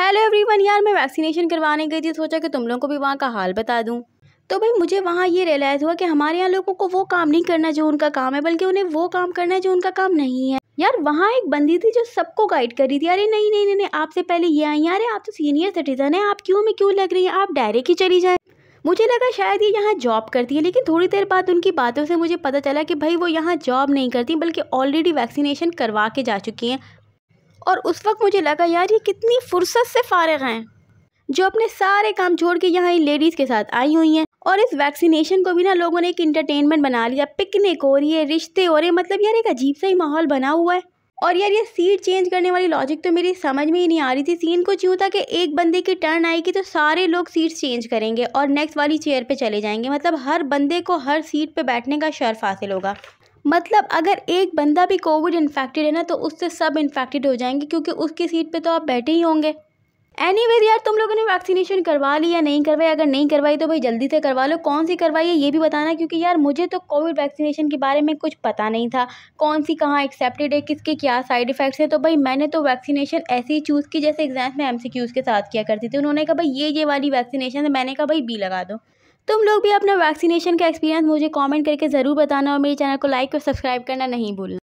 hello everyone यार मैं vaccination करवाने गई थी सोचा कि तुम लोगों को भी वहाँ का हाल बता दूँ तो भाई मुझे वहाँ ये रियलाइज़ हुआ कि हमारे यहाँ लोगों को वो काम नहीं करना जो उनका काम है बल्कि उन्हें वो काम करना है जो उनका काम नहीं है यार वहाँ एक बंदी थी जो सबको गाइड कर रही थी अरे नहीं नहीं नहीं, नहीं आपसे पहले ये आई अरे आप तो सीनियर सिटीज़न है आप क्यों में क्यों लग रही हैं आप डायरेक्ट ही चली जाए मुझे लगा शायद ये यहाँ जॉब करती है लेकिन थोड़ी देर बाद उनकी बातों से मुझे पता चला कि भाई वो यहाँ जॉब नहीं करती बल्कि ऑलरेडी वैक्सीनेशन करवा के जा चुकी हैं और उस वक्त मुझे लगा यार ये कितनी फुर्सत से फ़ारग हैं जो अपने सारे काम छोड़ के यहाँ इन लेडीज़ के साथ आई हुई हैं और इस वैक्सीनेशन को भी ना लोगों ने एक इंटरटेनमेंट बना लिया पिकनिक हो रही है रिश्ते हो रहे मतलब यार एक अजीब सा ही माहौल बना हुआ है और यार ये सीट चेंज करने वाली लॉजिक तो मेरी समझ में ही नहीं आ रही थी सीन कुछ यूँ था कि एक बंदे की टर्न आएगी तो सारे लोग सीट चेंज करेंगे और नेक्स्ट वाली चेयर पे चले जाएंगे मतलब हर बंदे को हर सीट पे बैठने का शर्फ हासिल होगा मतलब अगर एक बंदा भी कोविड इन्फेक्टेड है ना तो उससे सब इन्फेक्टेड हो जाएंगे क्योंकि उसकी सीट पे तो आप बैठे ही होंगे एनी anyway, यार तुम लोगों ने वैक्सीनेशन करवा ली या नहीं करवाई अगर नहीं करवाई तो भाई जल्दी से करवा लो कौन सी करवाई है ये भी बताना क्योंकि यार मुझे तो कोविड वैक्सीनेशन के बारे में कुछ पता नहीं था कौन सी कहाँ एक्सेप्टेड है किसके क्या साइड इफ़ेक्ट्स हैं तो भाई मैंने तो वैक्सीनेशन ऐसे ही चूज़ की जैसे एग्जाम में एम के साथ किया करती थी उन्होंने कहा भाई ये ये वाली वैक्सीनेशन है मैंने कहा भाई बी लगा दो तुम लोग भी अपना वैक्सीनेशन का एक्सपीरियंस मुझे कमेंट करके ज़रूर बताना और मेरे चैनल को लाइक और सब्सक्राइब करना नहीं भूलना